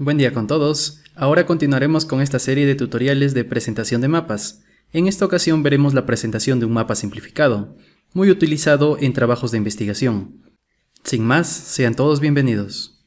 Buen día con todos. Ahora continuaremos con esta serie de tutoriales de presentación de mapas. En esta ocasión veremos la presentación de un mapa simplificado, muy utilizado en trabajos de investigación. Sin más, sean todos bienvenidos.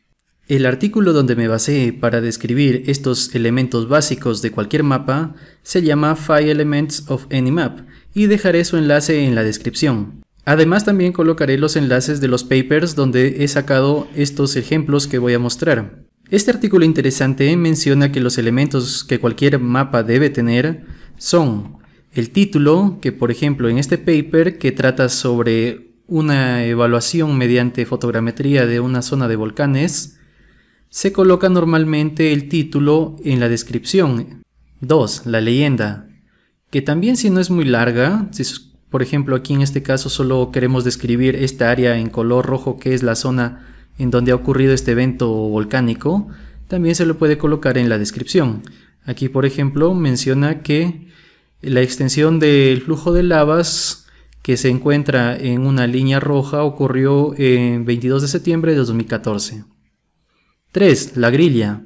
El artículo donde me basé para describir estos elementos básicos de cualquier mapa se llama Five Elements of Any Map y dejaré su enlace en la descripción. Además también colocaré los enlaces de los papers donde he sacado estos ejemplos que voy a mostrar. Este artículo interesante menciona que los elementos que cualquier mapa debe tener son el título, que por ejemplo en este paper que trata sobre una evaluación mediante fotogrametría de una zona de volcanes, se coloca normalmente el título en la descripción. 2. La leyenda, que también si no es muy larga, si por ejemplo aquí en este caso solo queremos describir esta área en color rojo que es la zona en donde ha ocurrido este evento volcánico, también se lo puede colocar en la descripción. Aquí, por ejemplo, menciona que la extensión del flujo de lavas que se encuentra en una línea roja ocurrió en 22 de septiembre de 2014. 3. La grilla.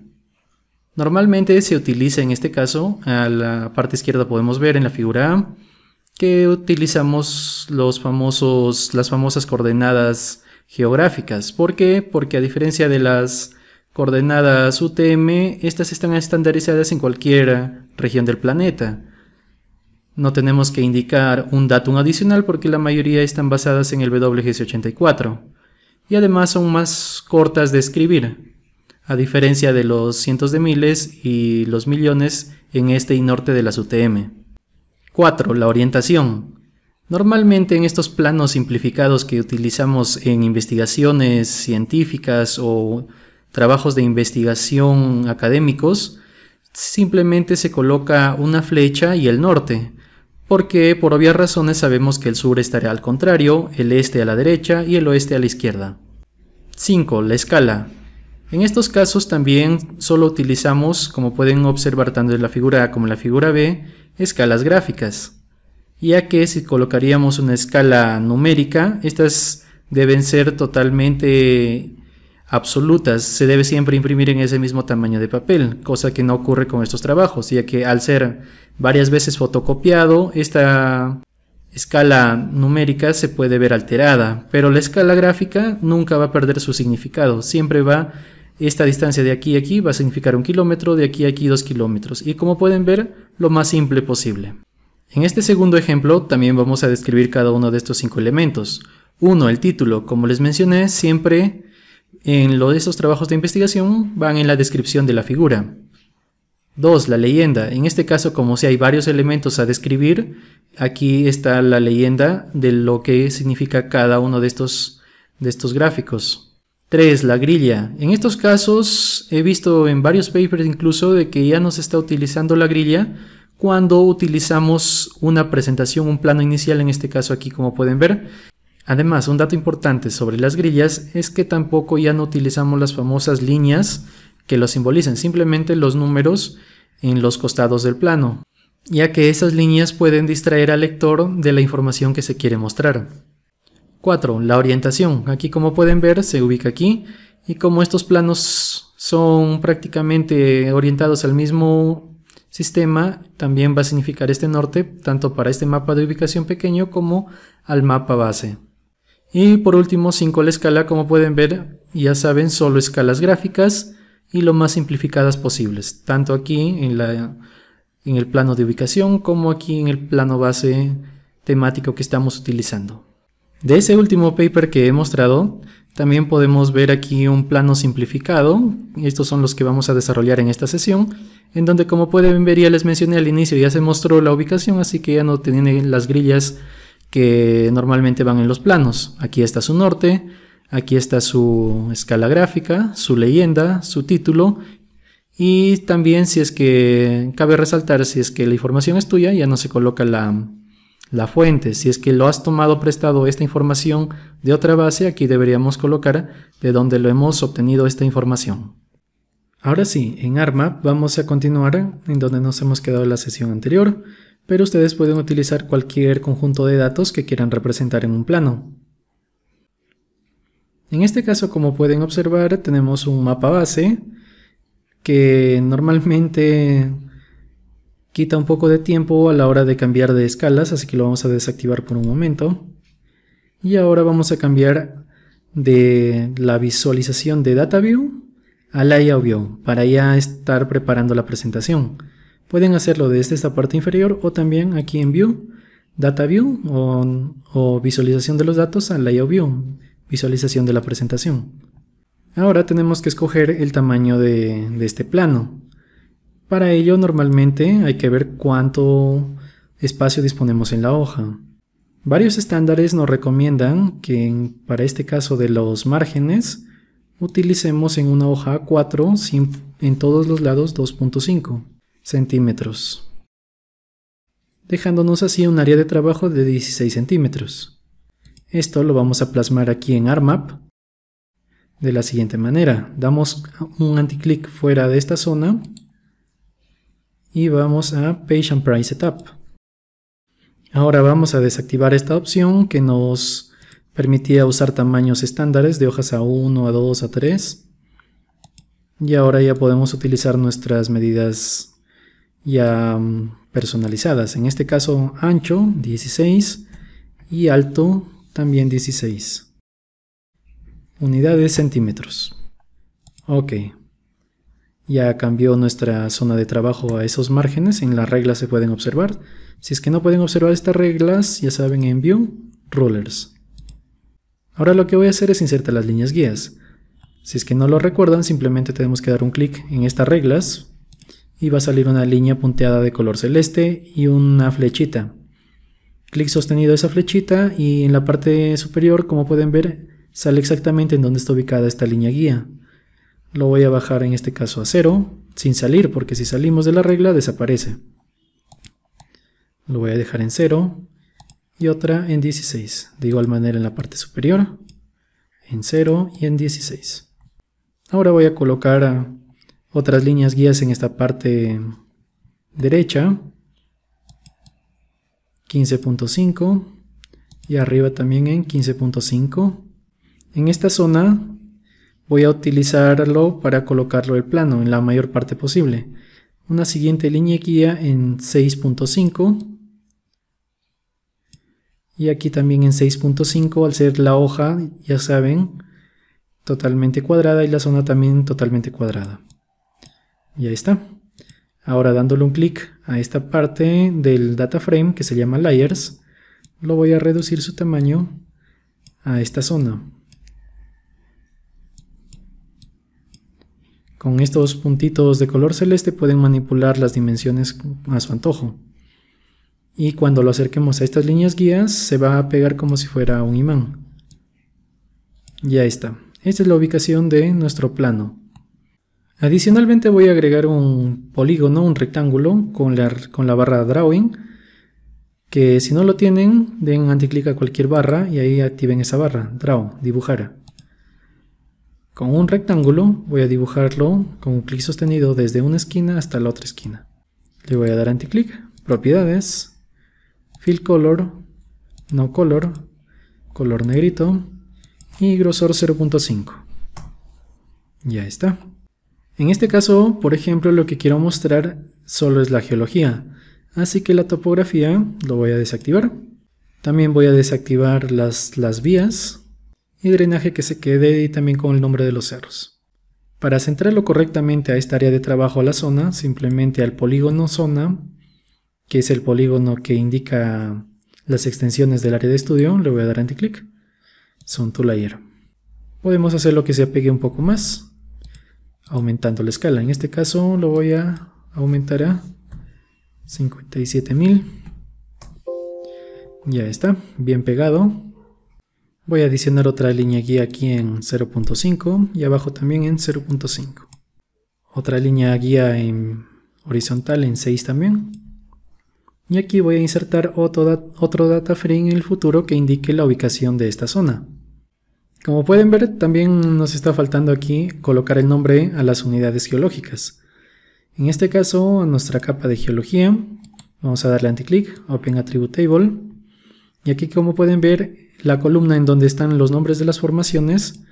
Normalmente se utiliza en este caso, a la parte izquierda podemos ver en la figura A, que utilizamos los famosos, las famosas coordenadas geográficas. ¿Por qué? Porque a diferencia de las coordenadas UTM, estas están estandarizadas en cualquier región del planeta. No tenemos que indicar un datum adicional porque la mayoría están basadas en el wgs 84 y además son más cortas de escribir, a diferencia de los cientos de miles y los millones en este y norte de las UTM. 4. La orientación. Normalmente en estos planos simplificados que utilizamos en investigaciones científicas o trabajos de investigación académicos, simplemente se coloca una flecha y el norte, porque por obvias razones sabemos que el sur estará al contrario, el este a la derecha y el oeste a la izquierda. 5. La escala. En estos casos también solo utilizamos, como pueden observar tanto en la figura A como en la figura B, escalas gráficas ya que si colocaríamos una escala numérica, estas deben ser totalmente absolutas, se debe siempre imprimir en ese mismo tamaño de papel, cosa que no ocurre con estos trabajos, ya que al ser varias veces fotocopiado, esta escala numérica se puede ver alterada, pero la escala gráfica nunca va a perder su significado, siempre va esta distancia de aquí a aquí va a significar un kilómetro, de aquí a aquí dos kilómetros, y como pueden ver, lo más simple posible. En este segundo ejemplo también vamos a describir cada uno de estos cinco elementos. Uno, el título. Como les mencioné, siempre en lo de estos trabajos de investigación van en la descripción de la figura. Dos, La leyenda. En este caso, como si hay varios elementos a describir, aquí está la leyenda de lo que significa cada uno de estos, de estos gráficos. Tres, La grilla. En estos casos he visto en varios papers incluso de que ya no se está utilizando la grilla cuando utilizamos una presentación, un plano inicial, en este caso aquí como pueden ver. Además, un dato importante sobre las grillas es que tampoco ya no utilizamos las famosas líneas que lo simbolizan, simplemente los números en los costados del plano, ya que esas líneas pueden distraer al lector de la información que se quiere mostrar. 4. La orientación. Aquí como pueden ver se ubica aquí y como estos planos son prácticamente orientados al mismo sistema también va a significar este norte tanto para este mapa de ubicación pequeño como al mapa base. Y por último 5 la escala como pueden ver ya saben solo escalas gráficas y lo más simplificadas posibles tanto aquí en, la, en el plano de ubicación como aquí en el plano base temático que estamos utilizando. De ese último paper que he mostrado también podemos ver aquí un plano simplificado, estos son los que vamos a desarrollar en esta sesión, en donde como pueden ver ya les mencioné al inicio, ya se mostró la ubicación, así que ya no tienen las grillas que normalmente van en los planos. Aquí está su norte, aquí está su escala gráfica, su leyenda, su título y también si es que cabe resaltar, si es que la información es tuya, ya no se coloca la, la fuente, si es que lo has tomado prestado esta información de otra base, aquí deberíamos colocar de donde lo hemos obtenido esta información. Ahora sí, en ARMAP vamos a continuar en donde nos hemos quedado la sesión anterior, pero ustedes pueden utilizar cualquier conjunto de datos que quieran representar en un plano. En este caso, como pueden observar, tenemos un mapa base que normalmente Quita un poco de tiempo a la hora de cambiar de escalas, así que lo vamos a desactivar por un momento. Y ahora vamos a cambiar de la visualización de data view a Layout View para ya estar preparando la presentación. Pueden hacerlo desde esta parte inferior o también aquí en View, Data View o, visualización de los datos a Layout View, visualización de la presentación. Ahora tenemos que escoger el tamaño de este plano. Para ello normalmente hay que ver cuánto espacio disponemos en la hoja. Varios estándares nos recomiendan que para este caso de los márgenes utilicemos en una hoja A4 en todos los lados 2.5 centímetros, dejándonos así un área de trabajo de 16 centímetros. Esto lo vamos a plasmar aquí en ARMAP de la siguiente manera. Damos un anticlic fuera de esta zona y vamos a Page and Price Setup. Ahora vamos a desactivar esta opción que nos permitía usar tamaños estándares de hojas A1, A2, A3. Y ahora ya podemos utilizar nuestras medidas ya mm, personalizadas. En este caso ancho 16 y alto también 16. Unidades centímetros. Ok ya cambió nuestra zona de trabajo a esos márgenes, en las reglas se pueden observar. Si es que no pueden observar estas reglas, ya saben en View, Rulers. Ahora lo que voy a hacer es insertar las líneas guías. Si es que no lo recuerdan, simplemente tenemos que dar un clic en estas reglas y va a salir una línea punteada de color celeste y una flechita. Clic sostenido esa flechita y en la parte superior, como pueden ver, sale exactamente en donde está ubicada esta línea guía lo voy a bajar en este caso a 0 sin salir porque si salimos de la regla desaparece lo voy a dejar en 0 y otra en 16 de igual manera en la parte superior en 0 y en 16 ahora voy a colocar otras líneas guías en esta parte derecha 15.5 y arriba también en 15.5 en esta zona Voy a utilizarlo para colocarlo el plano en la mayor parte posible. Una siguiente línea guía en 6.5 y aquí también en 6.5 al ser la hoja ya saben totalmente cuadrada y la zona también totalmente cuadrada ya está ahora dándole un clic a esta parte del data frame que se llama layers lo voy a reducir su tamaño a esta zona Con estos puntitos de color celeste pueden manipular las dimensiones a su antojo. Y cuando lo acerquemos a estas líneas guías se va a pegar como si fuera un imán. Ya está. Esta es la ubicación de nuestro plano. Adicionalmente voy a agregar un polígono, un rectángulo con la, con la barra Drawing que si no lo tienen, den anticlic a cualquier barra y ahí activen esa barra, Draw, dibujar. Con un rectángulo voy a dibujarlo con un clic sostenido desde una esquina hasta la otra esquina. Le voy a dar anticlic, propiedades, fill color, no color, color negrito y grosor 0.5. Ya está. En este caso, por ejemplo, lo que quiero mostrar solo es la geología, así que la topografía lo voy a desactivar. También voy a desactivar las, las vías y drenaje que se quede y también con el nombre de los cerros. Para centrarlo correctamente a esta área de trabajo a la zona, simplemente al polígono zona, que es el polígono que indica las extensiones del área de estudio, le voy a dar anticlic, son tu layer. Podemos hacer lo que se apegue un poco más, aumentando la escala. En este caso lo voy a aumentar a 57.000. Ya está, bien pegado. Voy a adicionar otra línea guía aquí en 0.5 y abajo también en 0.5. Otra línea guía en horizontal en 6 también. Y aquí voy a insertar otro, otro data frame en el futuro que indique la ubicación de esta zona. Como pueden ver, también nos está faltando aquí colocar el nombre a las unidades geológicas. En este caso, a nuestra capa de geología, vamos a darle clic, Open Attribute Table. Y aquí como pueden ver, la columna en donde están los nombres de las formaciones,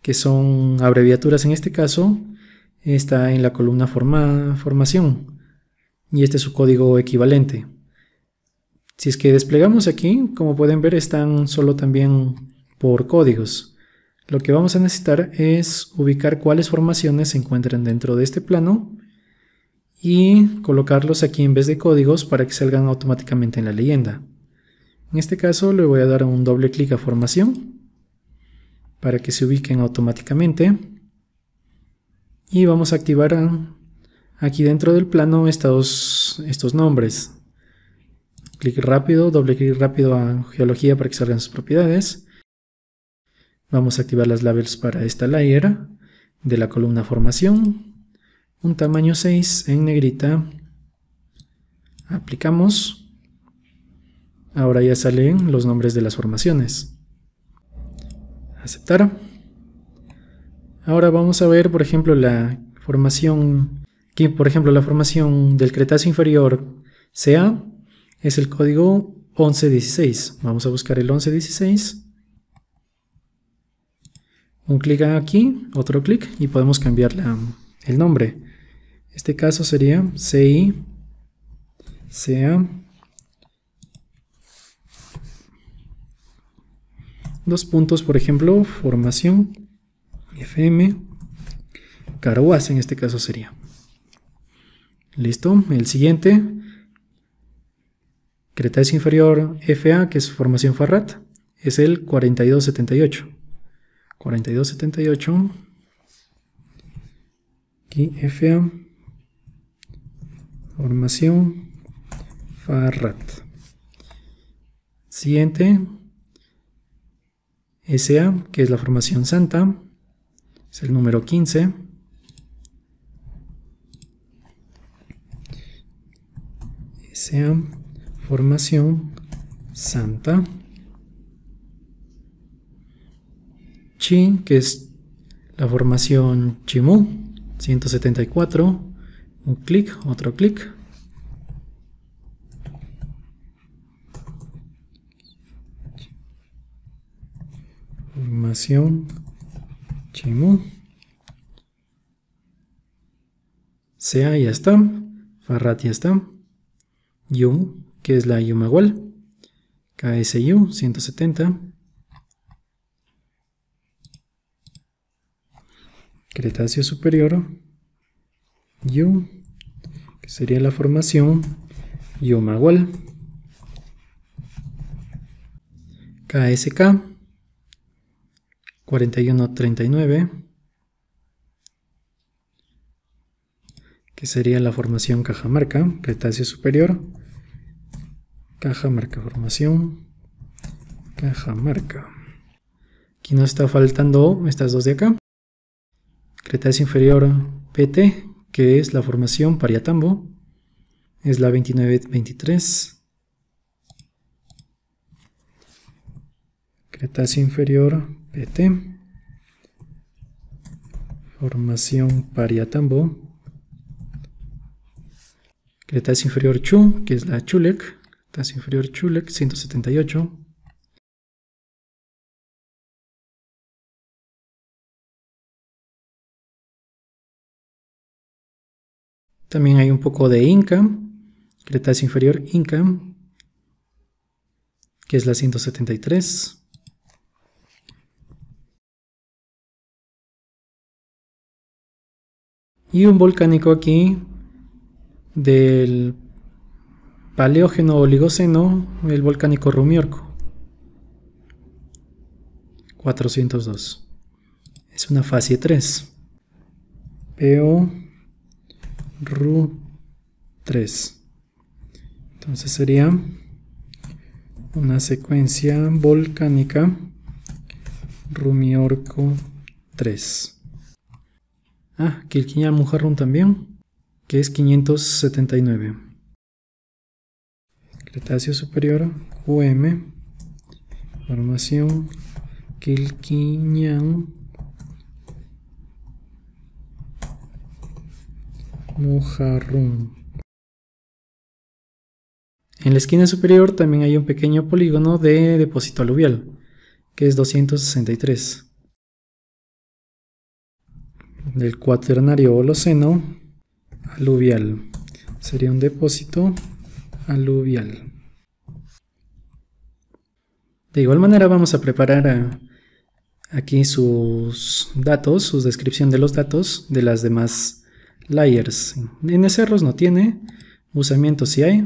que son abreviaturas en este caso, está en la columna formación y este es su código equivalente. Si es que desplegamos aquí, como pueden ver, están solo también por códigos. Lo que vamos a necesitar es ubicar cuáles formaciones se encuentran dentro de este plano y colocarlos aquí en vez de códigos para que salgan automáticamente en la leyenda. En este caso le voy a dar un doble clic a formación para que se ubiquen automáticamente y vamos a activar ah, aquí dentro del plano estos, estos nombres clic rápido, doble clic rápido a geología para que salgan sus propiedades vamos a activar las labels para esta layer de la columna formación un tamaño 6 en negrita aplicamos Ahora ya salen los nombres de las formaciones. Aceptar. Ahora vamos a ver, por ejemplo, la formación, aquí por ejemplo la formación del Cretáceo inferior CA es el código 1116. Vamos a buscar el 1116. Un clic aquí, otro clic y podemos cambiar el nombre. Este caso sería CI CA Dos puntos, por ejemplo, formación, FM, Caroas en este caso sería. Listo, el siguiente, es inferior FA, que es formación Farrat, es el 4278. 4278, aquí FA, formación Farrat. Siguiente, SA, que es la formación santa, es el número 15. SA, formación santa. Chi, que es la formación Chimu, 174. Un clic, otro clic. formación Chemu. Sea está Farrat está Yu, que es la Yumagual, KSU 170, Cretáceo Superior, Yu que sería la formación Yumagual, KSK 4139, que sería la formación caja marca. Cretáceo Superior, Caja marca Formación, Caja marca. Aquí nos está faltando estas dos de acá. Cretáceo Inferior PT, que es la formación Pariatambo, es la 2923. Cretáceo inferior PT, formación Pariatambo, Cretas inferior Chu, que es la Chulek, Cretas inferior Chulek 178. También hay un poco de Inca, Cretas inferior Inca, que es la 173. y un volcánico aquí del Paleógeno Oligoceno, el volcánico Rumiorco. 402. Es una fase 3. PO Ru 3. Entonces sería una secuencia volcánica Rumiorco 3. Ah, Kilkinya Muharram también, que es 579. Cretáceo superior, QM, formación quilquiñán Mujarrum. En la esquina superior también hay un pequeño polígono de depósito aluvial, que es 263 del cuaternario Holoceno aluvial. Sería un depósito aluvial. De igual manera vamos a preparar aquí sus datos, su descripción de los datos de las demás layers. En cerros no tiene, usamiento si hay.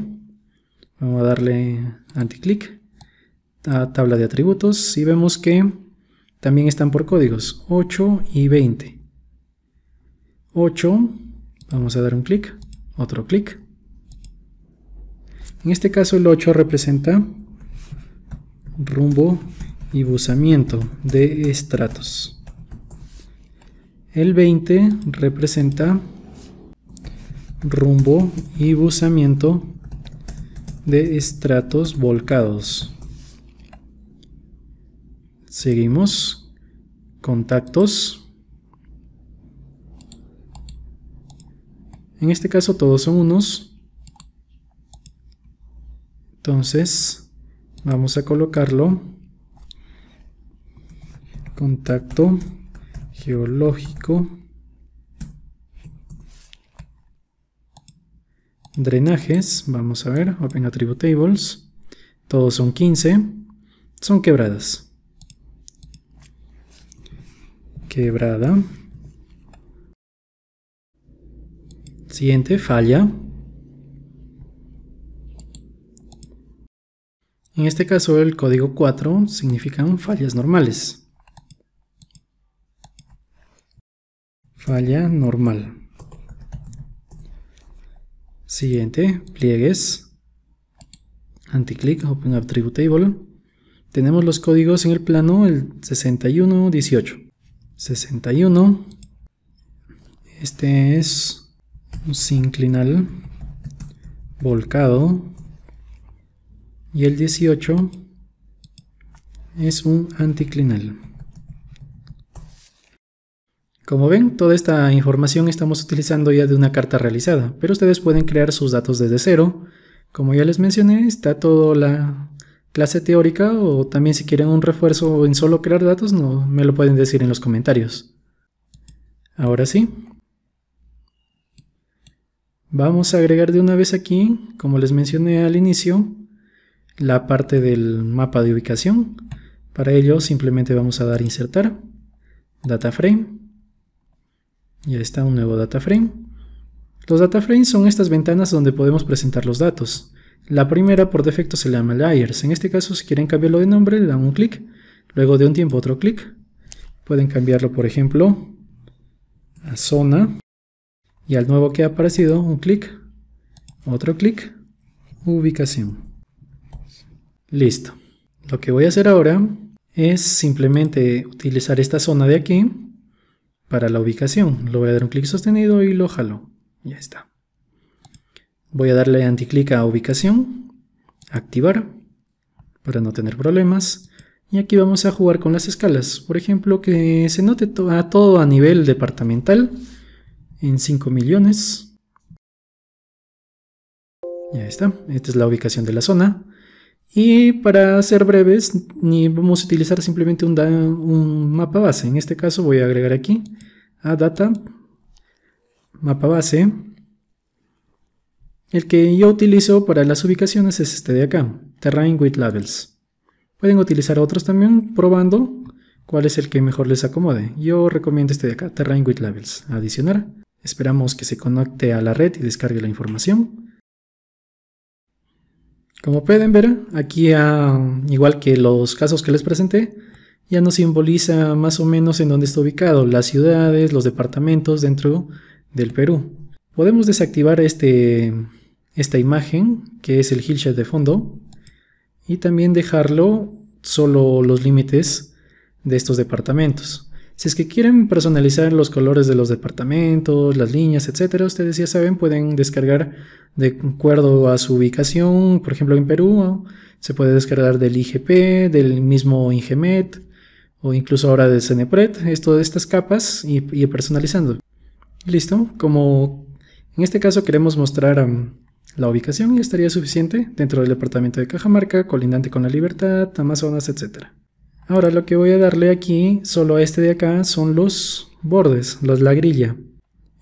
Vamos a darle anticlic a tabla de atributos y vemos que también están por códigos 8 y 20. 8, vamos a dar un clic, otro clic. En este caso el 8 representa rumbo y buzamiento de estratos. El 20 representa rumbo y buzamiento de estratos volcados. Seguimos. Contactos. En este caso todos son unos. Entonces vamos a colocarlo. Contacto geológico. Drenajes, vamos a ver, Open Attribute Tables. Todos son 15. Son quebradas. Quebrada. Siguiente, falla. En este caso el código 4 significan fallas normales. Falla normal. Siguiente, pliegues. Anticlick, Open Attribute Table. Tenemos los códigos en el plano el 61, 18. 61. Este es un sinclinal volcado y el 18 es un anticlinal. Como ven, toda esta información estamos utilizando ya de una carta realizada, pero ustedes pueden crear sus datos desde cero. Como ya les mencioné, está toda la clase teórica o también si quieren un refuerzo en solo crear datos, no, me lo pueden decir en los comentarios. Ahora sí, Vamos a agregar de una vez aquí, como les mencioné al inicio, la parte del mapa de ubicación. Para ello simplemente vamos a dar insertar, data frame. Ya está un nuevo data frame. Los data frames son estas ventanas donde podemos presentar los datos. La primera por defecto se llama layers. En este caso si quieren cambiarlo de nombre le dan un clic. Luego de un tiempo otro clic. Pueden cambiarlo por ejemplo a zona y al nuevo que ha aparecido un clic, otro clic, ubicación. Listo. Lo que voy a hacer ahora es simplemente utilizar esta zona de aquí para la ubicación. lo voy a dar un clic sostenido y lo jalo. Ya está. Voy a darle anticlic a ubicación, activar para no tener problemas. Y aquí vamos a jugar con las escalas. Por ejemplo, que se note a todo a nivel departamental en 5 millones. Ya está, esta es la ubicación de la zona. Y para ser breves, ni vamos a utilizar simplemente un, mapa base. En este caso voy a agregar aquí a data mapa base. El que yo utilizo para las ubicaciones es este de acá, terrain with levels, Pueden utilizar otros también probando cuál es el que mejor les acomode. Yo recomiendo este de acá, terrain with levels, Adicionar. Esperamos que se conecte a la red y descargue la información. Como pueden ver, aquí ah, igual que los casos que les presenté, ya nos simboliza más o menos en dónde está ubicado, las ciudades, los departamentos dentro del Perú. Podemos desactivar este, esta imagen, que es el hillshot de fondo, y también dejarlo solo los límites de estos departamentos. Si es que quieren personalizar los colores de los departamentos, las líneas, etcétera, ustedes ya saben, pueden descargar de acuerdo a su ubicación. Por ejemplo, en Perú se puede descargar del IGP, del mismo Ingemet o incluso ahora del Cenepret. Esto de estas capas y, personalizando. Listo. Como en este caso queremos mostrar um, la ubicación y estaría suficiente dentro del departamento de Cajamarca, colindante con La Libertad, Amazonas, etcétera. Ahora lo que voy a darle aquí, solo a este de acá, son los bordes, los la grilla.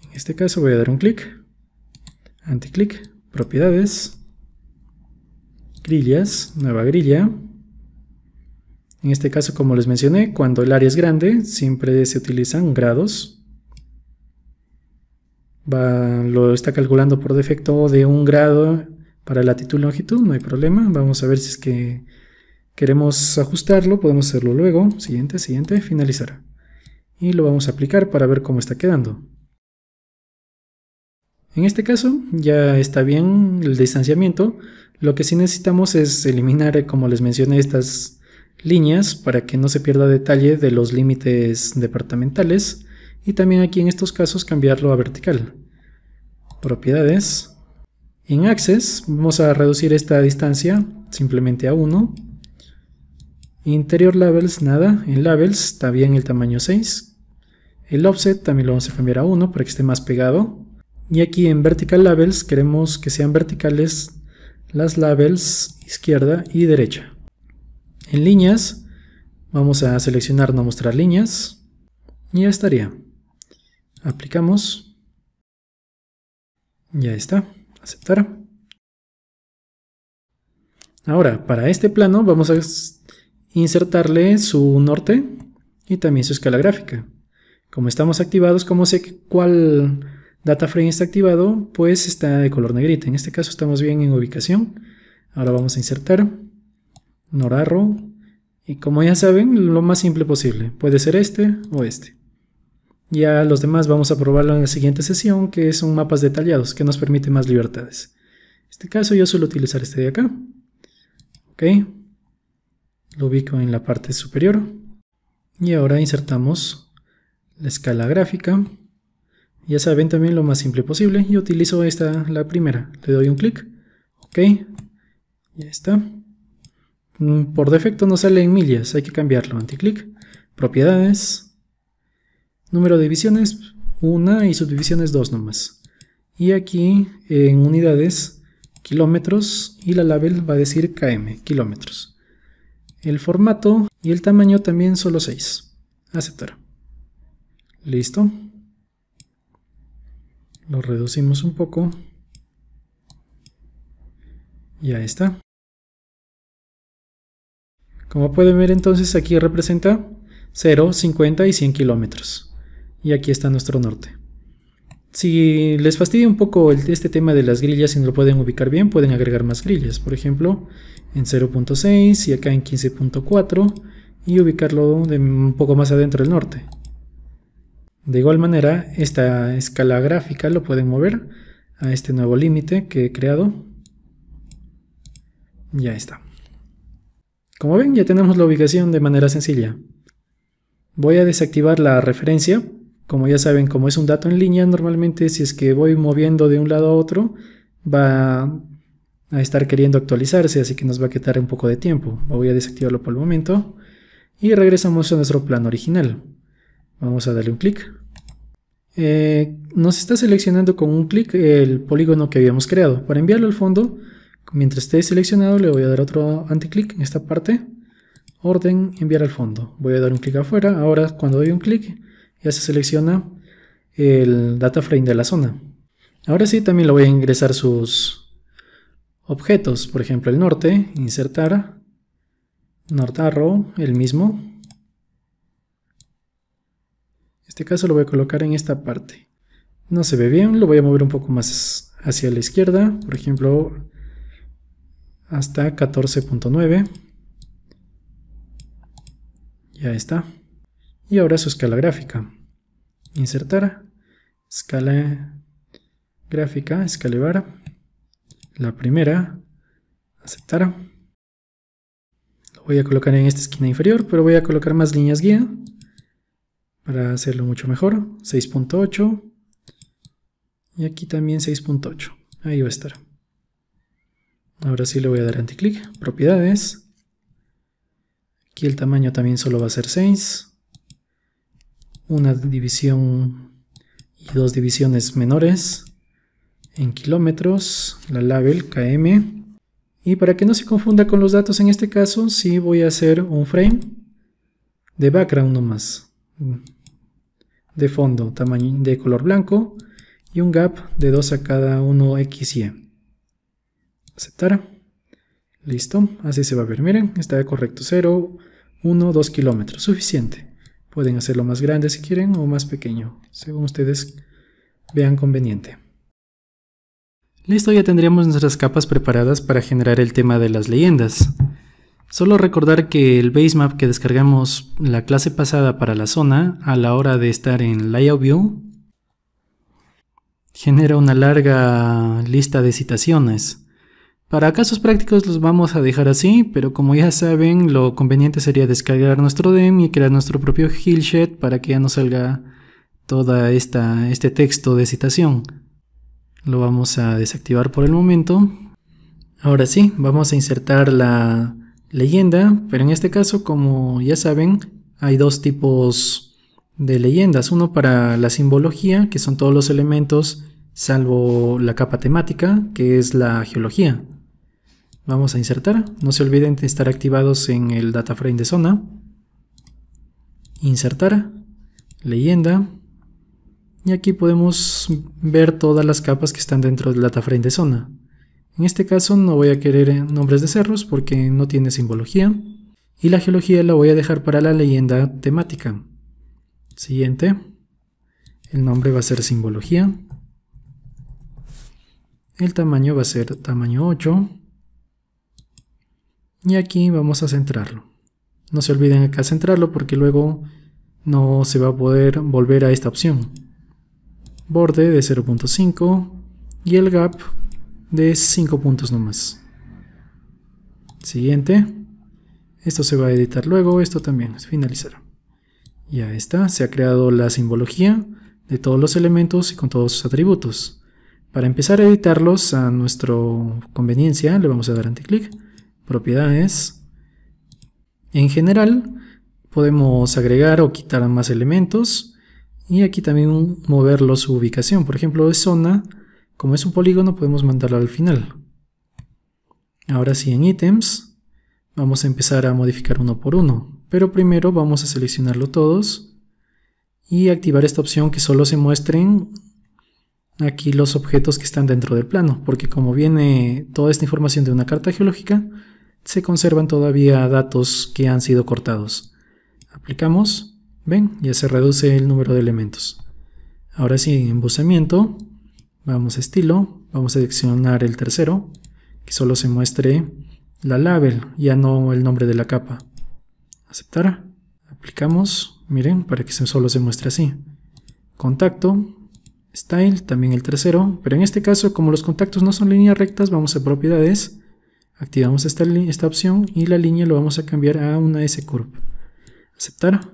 En este caso voy a dar un clic, anticlic, propiedades, grillas, nueva grilla. En este caso, como les mencioné, cuando el área es grande, siempre se utilizan grados. lo está calculando por defecto de un grado para latitud y longitud, no hay problema. Vamos a ver si es que Queremos ajustarlo, podemos hacerlo luego. Siguiente, siguiente, finalizar. Y lo vamos a aplicar para ver cómo está quedando. En este caso ya está bien el distanciamiento. Lo que sí necesitamos es eliminar, eh, como les mencioné, estas líneas para que no se pierda detalle de los límites departamentales. Y también aquí en estos casos cambiarlo a vertical. Propiedades. En Access vamos a reducir esta distancia simplemente a 1 Interior labels, nada. En labels está bien el tamaño 6. El offset también lo vamos a cambiar a 1 para que esté más pegado. Y aquí en vertical labels queremos que sean verticales las labels izquierda y derecha. En líneas vamos a seleccionar no mostrar líneas. Y ya estaría. Aplicamos. Ya está. Aceptar. Ahora, para este plano vamos a insertarle su norte y también su escala gráfica. Como estamos activados, como sé cuál data frame está activado, pues está de color negrita. En este caso estamos bien en ubicación. Ahora vamos a insertar Norarro. Y como ya saben, lo más simple posible. Puede ser este o este. Ya los demás vamos a probarlo en la siguiente sesión, que son mapas detallados, que nos permite más libertades. En este caso yo suelo utilizar este de acá. Ok lo ubico en la parte superior y ahora insertamos la escala gráfica ya saben también lo más simple posible yo utilizo esta la primera le doy un clic ok ya está mm, por defecto no sale en millas hay que cambiarlo anticlic propiedades número de divisiones una y subdivisiones dos nomás y aquí en unidades kilómetros y la label va a decir km kilómetros el formato y el tamaño también solo 6. Aceptar. Listo. Lo reducimos un poco. ya está. Como pueden ver entonces aquí representa 0, 50 y 100 kilómetros. Y aquí está nuestro norte. Si les fastidia un poco este tema de las grillas y no lo pueden ubicar bien, pueden agregar más grillas. Por ejemplo, en 0.6 y acá en 15.4 y ubicarlo un poco más adentro del norte. De igual manera, esta escala gráfica lo pueden mover a este nuevo límite que he creado. Ya está. Como ven, ya tenemos la ubicación de manera sencilla. Voy a desactivar la referencia como ya saben, como es un dato en línea, normalmente si es que voy moviendo de un lado a otro, va a estar queriendo actualizarse, así que nos va a quitar un poco de tiempo. Voy a desactivarlo por el momento y regresamos a nuestro plano original. Vamos a darle un clic. Eh, nos está seleccionando con un clic el polígono que habíamos creado. Para enviarlo al fondo, mientras esté seleccionado, le voy a dar otro anticlic en esta parte. Orden, enviar al fondo. Voy a dar un clic afuera. Ahora, cuando doy un clic, ya se selecciona el data frame de la zona. Ahora sí, también le voy a ingresar sus objetos, por ejemplo el norte, insertar, north arrow, el mismo. En este caso lo voy a colocar en esta parte. No se ve bien, lo voy a mover un poco más hacia la izquierda, por ejemplo hasta 14.9. Ya está. Y ahora su escala gráfica. Insertar. Escala gráfica, escalevar. La primera. Aceptar. Lo voy a colocar en esta esquina inferior, pero voy a colocar más líneas guía. Para hacerlo mucho mejor. 6.8. Y aquí también 6.8. Ahí va a estar. Ahora sí le voy a dar anticlic. Propiedades. Aquí el tamaño también solo va a ser 6 una división y dos divisiones menores en kilómetros, la label km. Y para que no se confunda con los datos en este caso, sí voy a hacer un frame de background más de fondo, tamaño de color blanco y un gap de 2 a cada uno XY. Aceptar. Listo, así se va a ver. Miren, está correcto. 0, 1, 2 kilómetros. Suficiente. Pueden hacerlo más grande si quieren o más pequeño, según ustedes vean conveniente. Listo, ya tendríamos nuestras capas preparadas para generar el tema de las leyendas. Solo recordar que el basemap que descargamos la clase pasada para la zona, a la hora de estar en Layout View, genera una larga lista de citaciones. Para casos prácticos los vamos a dejar así, pero como ya saben, lo conveniente sería descargar nuestro DEM y crear nuestro propio hillshed para que ya no salga todo este texto de citación. Lo vamos a desactivar por el momento. Ahora sí, vamos a insertar la leyenda, pero en este caso, como ya saben, hay dos tipos de leyendas. Uno para la simbología, que son todos los elementos, salvo la capa temática, que es la geología. Vamos a insertar. No se olviden de estar activados en el data frame de zona. Insertar. Leyenda. Y aquí podemos ver todas las capas que están dentro del data frame de zona. En este caso no voy a querer eh, nombres de cerros porque no tiene simbología. Y la geología la voy a dejar para la leyenda temática. Siguiente. El nombre va a ser simbología. El tamaño va a ser tamaño 8. Y aquí vamos a centrarlo. No se olviden acá centrarlo porque luego no se va a poder volver a esta opción. Borde de 0.5 y el gap de 5 puntos nomás. Siguiente. Esto se va a editar luego, esto también, finalizar. Ya está, se ha creado la simbología de todos los elementos y con todos sus atributos. Para empezar a editarlos a nuestra conveniencia le vamos a dar anticlic propiedades. En general podemos agregar o quitar más elementos y aquí también moverlo su ubicación. Por ejemplo, de zona, como es un polígono podemos mandarlo al final. Ahora sí en ítems vamos a empezar a modificar uno por uno. Pero primero vamos a seleccionarlo todos y activar esta opción que solo se muestren aquí los objetos que están dentro del plano, porque como viene toda esta información de una carta geológica, se conservan todavía datos que han sido cortados. Aplicamos, ven, ya se reduce el número de elementos. Ahora sí, embosamiento, vamos a estilo, vamos a seleccionar el tercero, que solo se muestre la label, ya no el nombre de la capa. Aceptar, aplicamos, miren, para que solo se muestre así. Contacto, style, también el tercero, pero en este caso como los contactos no son líneas rectas, vamos a propiedades, Activamos esta, esta opción y la línea lo vamos a cambiar a una S-Curve. Aceptar,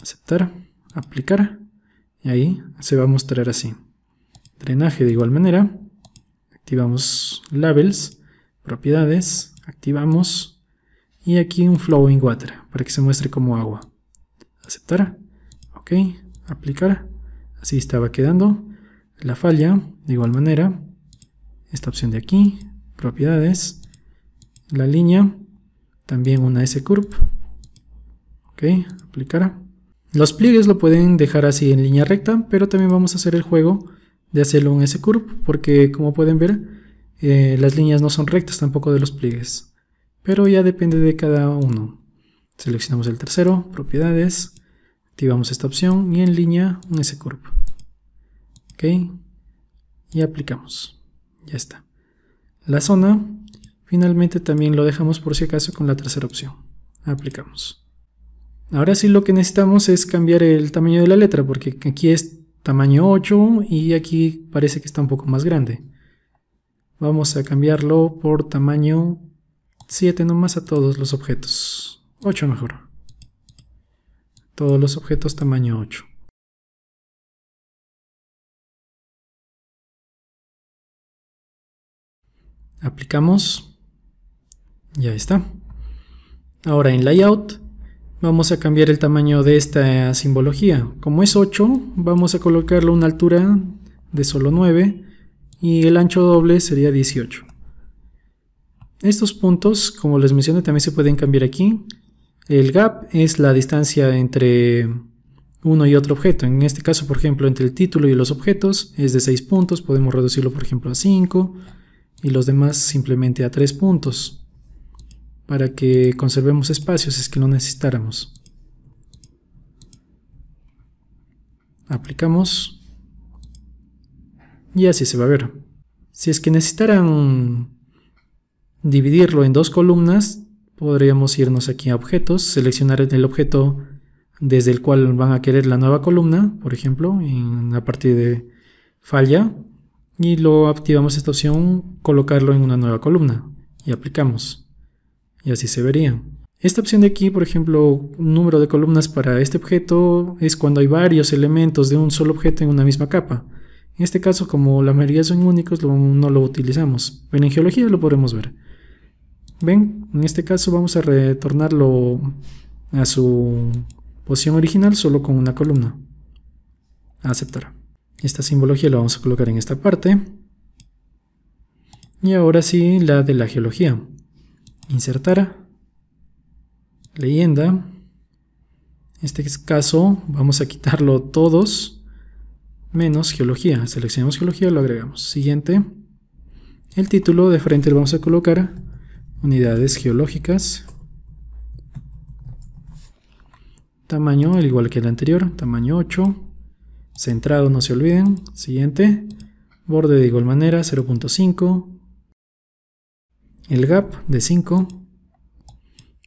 aceptar, aplicar. Y ahí se va a mostrar así. Drenaje de igual manera. Activamos labels, propiedades, activamos. Y aquí un flowing water para que se muestre como agua. Aceptar. Ok. Aplicar. Así estaba quedando. La falla, de igual manera. Esta opción de aquí. Propiedades la línea, también una S-curve. Ok, aplicar. Los pliegues lo pueden dejar así en línea recta, pero también vamos a hacer el juego de hacerlo en S-curve, porque como pueden ver, eh, las líneas no son rectas tampoco de los pliegues. Pero ya depende de cada uno. Seleccionamos el tercero, propiedades, activamos esta opción y en línea un S-curve. Ok, y aplicamos. Ya está. La zona Finalmente también lo dejamos por si acaso con la tercera opción. Aplicamos. Ahora sí lo que necesitamos es cambiar el tamaño de la letra porque aquí es tamaño 8 y aquí parece que está un poco más grande. Vamos a cambiarlo por tamaño 7 nomás a todos los objetos. 8 mejor. Todos los objetos tamaño 8. Aplicamos. Ya está. Ahora en layout vamos a cambiar el tamaño de esta simbología. Como es 8, vamos a colocarlo a una altura de solo 9 y el ancho doble sería 18. Estos puntos, como les mencioné, también se pueden cambiar aquí. El gap es la distancia entre uno y otro objeto. En este caso, por ejemplo, entre el título y los objetos es de 6 puntos. Podemos reducirlo, por ejemplo, a 5 y los demás simplemente a 3 puntos para que conservemos espacios es que lo necesitáramos. Aplicamos. Y así se va a ver. Si es que necesitaran dividirlo en dos columnas, podríamos irnos aquí a objetos, seleccionar el objeto desde el cual van a querer la nueva columna, por ejemplo, en la parte de falla, y luego activamos esta opción, colocarlo en una nueva columna, y aplicamos y así se vería. Esta opción de aquí, por ejemplo, número de columnas para este objeto es cuando hay varios elementos de un solo objeto en una misma capa. En este caso, como la mayoría son únicos, no lo utilizamos. Pero en geología lo podremos ver. ¿Ven? En este caso vamos a retornarlo a su posición original solo con una columna. Aceptar. Esta simbología la vamos a colocar en esta parte. Y ahora sí, la de la geología insertar leyenda. En este caso vamos a quitarlo todos menos geología. Seleccionamos geología, lo agregamos. Siguiente. El título de frente lo vamos a colocar unidades geológicas. Tamaño, igual que el anterior, tamaño 8. Centrado, no se olviden. Siguiente. Borde de igual manera, 0.5 el gap de 5.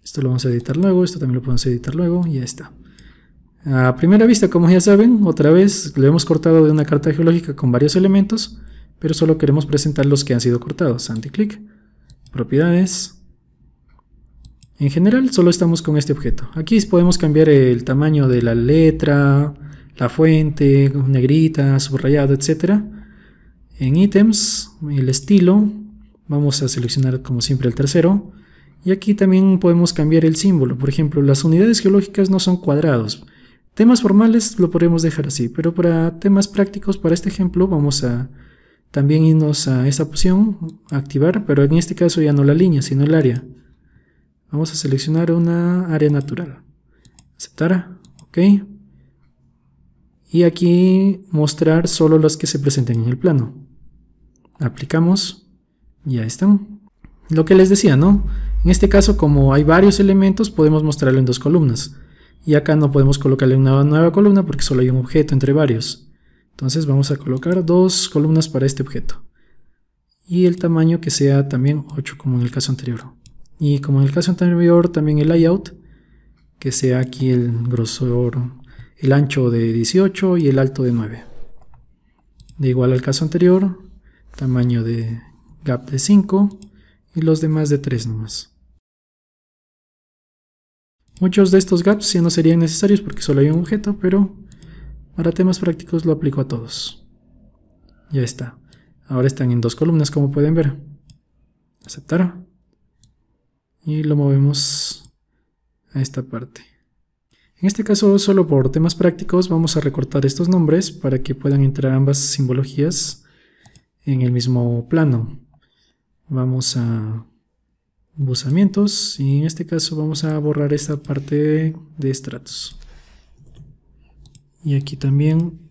Esto lo vamos a editar luego, esto también lo podemos editar luego y ya está. A primera vista, como ya saben, otra vez lo hemos cortado de una carta geológica con varios elementos, pero solo queremos presentar los que han sido cortados. Anticlic, propiedades. En general, solo estamos con este objeto. Aquí podemos cambiar el tamaño de la letra, la fuente, negrita, subrayado, etc. En ítems, el estilo, Vamos a seleccionar como siempre el tercero. Y aquí también podemos cambiar el símbolo. Por ejemplo, las unidades geológicas no son cuadrados. Temas formales lo podemos dejar así, pero para temas prácticos, para este ejemplo, vamos a también irnos a esta opción, activar, pero en este caso ya no la línea, sino el área. Vamos a seleccionar una área natural. Aceptar, ok. Y aquí mostrar solo las que se presenten en el plano. Aplicamos ya están. Lo que les decía, ¿no? En este caso, como hay varios elementos, podemos mostrarlo en dos columnas. Y acá no podemos colocarle una nueva columna porque solo hay un objeto entre varios. Entonces vamos a colocar dos columnas para este objeto. Y el tamaño que sea también 8 como en el caso anterior. Y como en el caso anterior también el layout, que sea aquí el grosor, el ancho de 18 y el alto de 9. De igual al caso anterior, tamaño de gap de 5 y los demás de 3 nomás. Muchos de estos gaps ya no serían necesarios porque solo hay un objeto, pero para temas prácticos lo aplico a todos. Ya está. Ahora están en dos columnas como pueden ver. Aceptar. Y lo movemos a esta parte. En este caso, solo por temas prácticos, vamos a recortar estos nombres para que puedan entrar ambas simbologías en el mismo plano. Vamos a buzamientos y en este caso vamos a borrar esta parte de estratos. Y aquí también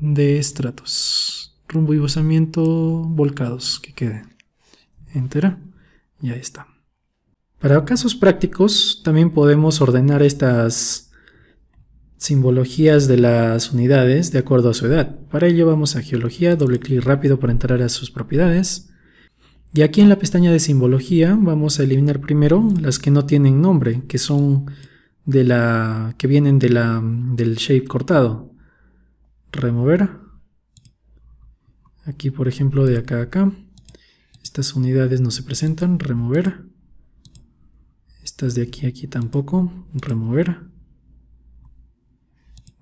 de estratos. Rumbo y bosamiento volcados que quede entera. ahí está. Para casos prácticos también podemos ordenar estas simbologías de las unidades de acuerdo a su edad. Para ello vamos a geología, doble clic rápido para entrar a sus propiedades y aquí en la pestaña de simbología vamos a eliminar primero las que no tienen nombre, que son de la que vienen de del shape cortado. Remover. Aquí por ejemplo de acá a acá. Estas unidades no se presentan, remover. Estas de aquí a aquí tampoco, remover.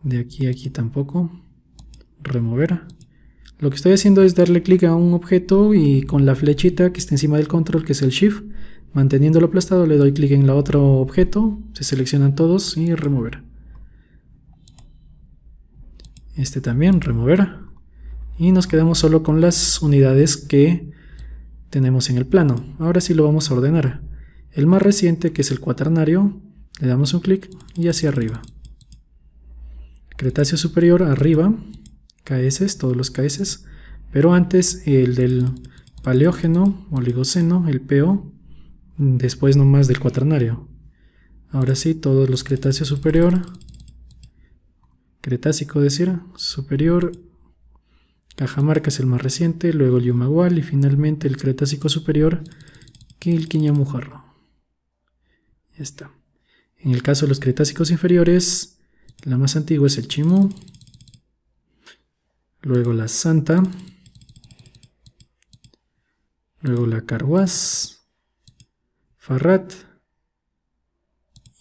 De aquí a aquí tampoco, remover lo que estoy haciendo es darle clic a un objeto y con la flechita que está encima del control, que es el shift, manteniéndolo aplastado le doy clic en el otro objeto, se seleccionan todos y remover. Este también, remover. Y nos quedamos solo con las unidades que tenemos en el plano. Ahora sí lo vamos a ordenar. El más reciente, que es el cuaternario, le damos un clic y hacia arriba. Cretáceo superior arriba, KS, todos los KS, pero antes el del Paleógeno, Oligoceno, el PO, después nomás del Cuaternario. Ahora sí, todos los cretáceos superior, Cretácico decir, superior, Cajamarca es el más reciente, luego el Yumagual y finalmente el Cretácico superior, Quiñamujarro. Ya está. En el caso de los Cretácicos inferiores, la más antigua es el Chimú, luego la Santa, luego la Carhuaz, Farrat,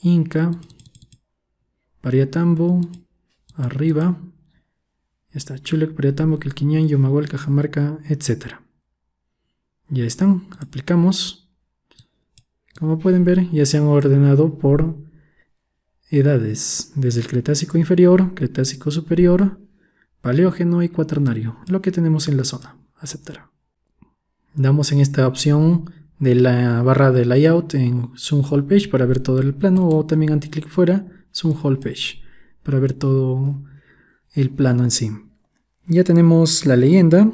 Inca, Pariatambo, arriba, está Chulec, Pariatambo, quilquiñan, Yomagual, Cajamarca, etc. Ya están, aplicamos. Como pueden ver, ya se han ordenado por edades, desde el Cretácico inferior, Cretácico superior, Paleógeno y Cuaternario, lo que tenemos en la zona. Aceptar. Damos en esta opción de la barra de layout en Zoom Whole Page para ver todo el plano o también anticlic fuera Zoom Whole Page para ver todo el plano en sí. Ya tenemos la leyenda,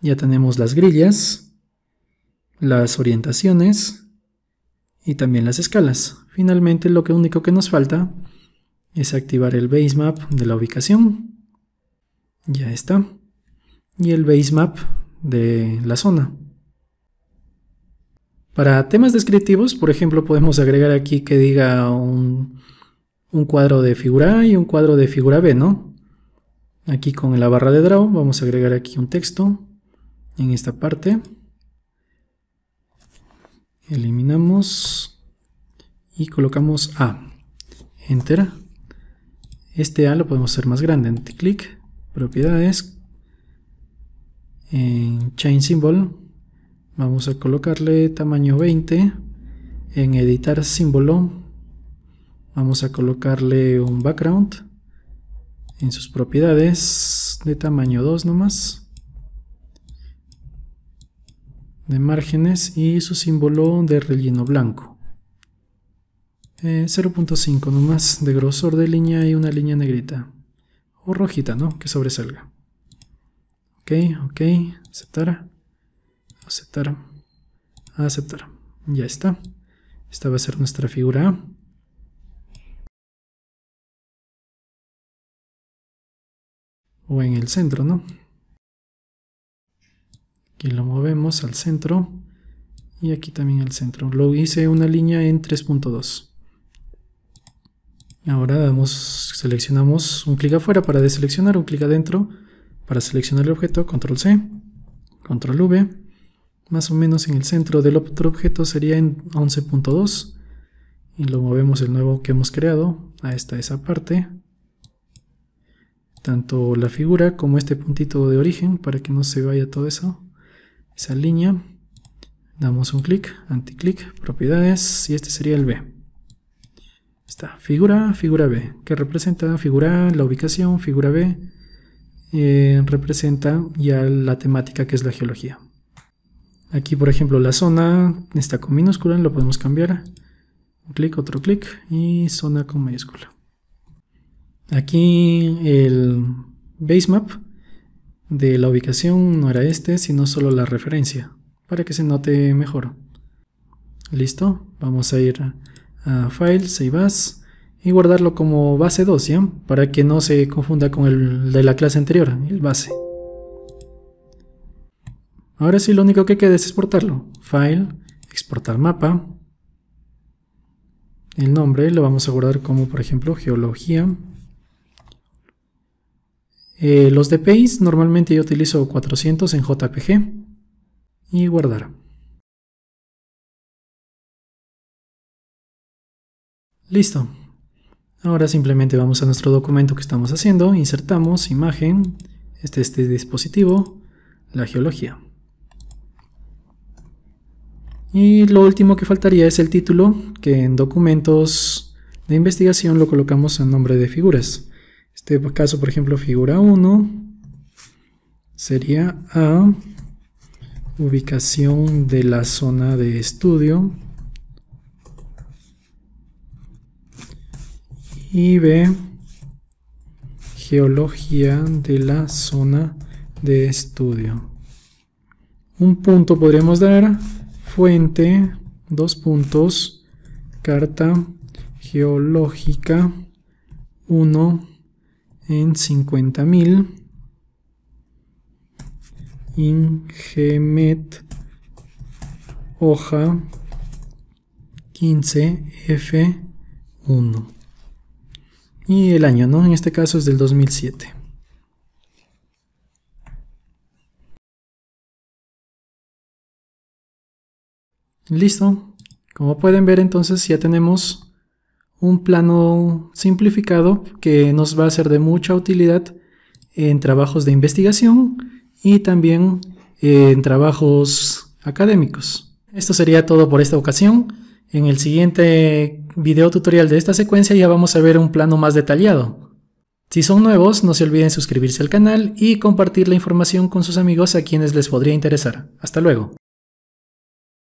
ya tenemos las grillas, las orientaciones y también las escalas. Finalmente lo que único que nos falta es activar el base map de la ubicación ya está. Y el base map de la zona. Para temas descriptivos, por ejemplo, podemos agregar aquí que diga un, un, cuadro de figura A y un cuadro de figura B, ¿no? Aquí con la barra de draw vamos a agregar aquí un texto en esta parte. Eliminamos y colocamos A. Enter. Este A lo podemos hacer más grande. Clic propiedades en chain symbol vamos a colocarle tamaño 20 en editar símbolo vamos a colocarle un background en sus propiedades de tamaño 2 nomás de márgenes y su símbolo de relleno blanco 0.5 eh, nomás de grosor de línea y una línea negrita o rojita, ¿no? Que sobresalga. Ok, ok, aceptar, aceptar, aceptar. Ya está. Esta va a ser nuestra figura O en el centro, ¿no? Aquí lo movemos al centro y aquí también al centro. Lo hice una línea en 3.2. Ahora damos, seleccionamos un clic afuera para deseleccionar, un clic adentro para seleccionar el objeto, control C, control V, más o menos en el centro del otro objeto sería en 11.2 y lo movemos el nuevo que hemos creado a esta esa parte tanto la figura como este puntito de origen para que no se vaya todo eso esa línea damos un clic, anticlic, propiedades y este sería el B Está figura figura B, que representa figura A, la ubicación, figura B, eh, representa ya la temática que es la geología. Aquí, por ejemplo, la zona está con minúscula, lo podemos cambiar. Un clic, otro clic y zona con mayúscula. Aquí el base map de la ubicación no era este, sino solo la referencia, para que se note mejor. Listo, vamos a ir a File, Save y guardarlo como base 2, Para que no se confunda con el de la clase anterior, el base. Ahora sí lo único que queda es exportarlo. File, exportar mapa. El nombre lo vamos a guardar como por ejemplo geología. Eh, los DPIs normalmente yo utilizo 400 en JPG. Y guardar. Listo. Ahora simplemente vamos a nuestro documento que estamos haciendo, insertamos imagen, este, este dispositivo, la geología. Y lo último que faltaría es el título, que en documentos de investigación lo colocamos en nombre de figuras. En Este caso, por ejemplo, figura 1 sería A, ubicación de la zona de estudio y B, geología de la zona de estudio. Un punto podríamos dar fuente, dos puntos, carta geológica 1 en 50.000, Ingemet hoja 15F1 y el año, ¿no? En este caso es del 2007. Listo. Como pueden ver entonces ya tenemos un plano simplificado que nos va a ser de mucha utilidad en trabajos de investigación y también en trabajos académicos. Esto sería todo por esta ocasión. En el siguiente video tutorial de esta secuencia ya vamos a ver un plano más detallado. Si son nuevos, no se olviden suscribirse al canal y compartir la información con sus amigos a quienes les podría interesar. Hasta luego.